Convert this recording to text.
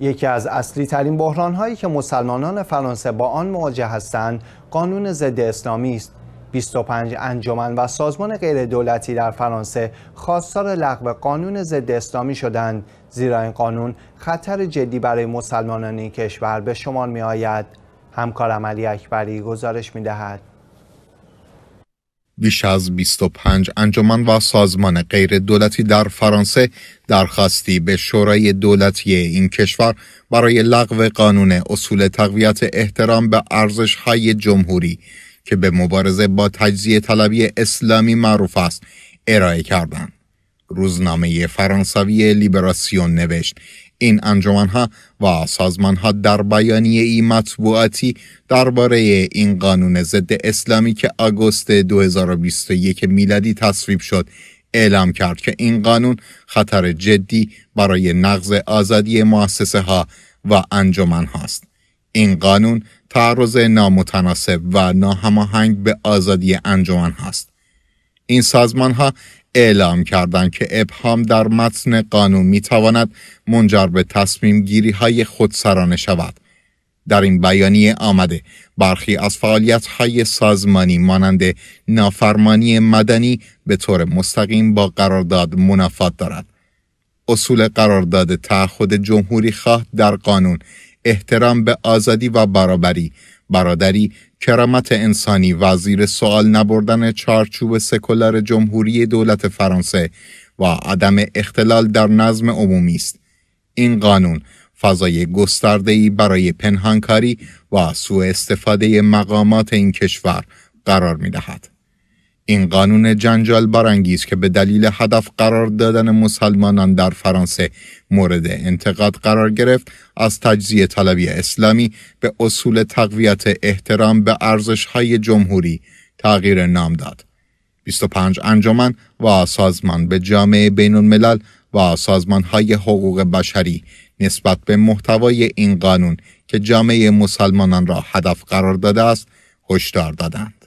یکی از اصلی ترین بحران هایی که مسلمانان فرانسه با آن مواجه هستند قانون ضد اسلامی است 25 انجمن و سازمان غیر دولتی در فرانسه خواستار لغو قانون ضد اسلامی شدند زیرا این قانون خطر جدی برای مسلمانان این کشور به شمار می آید همکارم علی اکبری گزارش می دهد بیش از 25 انجمن و سازمان غیر دولتی در فرانسه درخواستی به شورای دولتی این کشور برای لغو قانون اصول تقویت احترام به ارزش های جمهوری که به مبارزه با تجزیه طلبی اسلامی معروف است ارائه کردند. روزنامه فرانسوی لیبراسیون نوشت این انجمنها و سازمانها در بیانیه ای مطبوعاتی درباره این قانون ضد اسلامی که آگوست 2021 میلادی تصویب شد اعلام کرد که این قانون خطر جدی برای نقض آزادی مؤسسه ها و انجمن هاست. این قانون تعرض نامتناسب و ناهماهنگ به آزادی انجمن هاست. این سازمان ها اعلام کردند که ابهام در متن قانون می تواند منجر به تصمیم گیری های خودسرانه شود. در این بیانیه آمده برخی از فعالیت های سازمانی مانند نافرمانی مدنی به طور مستقیم با قرارداد منافات دارد. اصول قرارداد تعهد جمهوری خواه در قانون احترام به آزادی و برابری برادری کرامت انسانی وزیر زیر سوال نبردن چارچوب سکولار جمهوری دولت فرانسه و عدم اختلال در نظم عمومی است این قانون فضای ای برای پنهانکاری و سوء استفاده مقامات این کشور قرار دهد این قانون جنجال برانگیز که به دلیل هدف قرار دادن مسلمانان در فرانسه مورد انتقاد قرار گرفت از تجزیه طلبی اسلامی به اصول تقویت احترام به ارزش های جمهوری تغییر نام داد 25 انجمن و سازمان به جامعه بین الملل و سازمان های حقوق بشری نسبت به محتوای این قانون که جامعه مسلمانان را هدف قرار داده است هشدار دادند.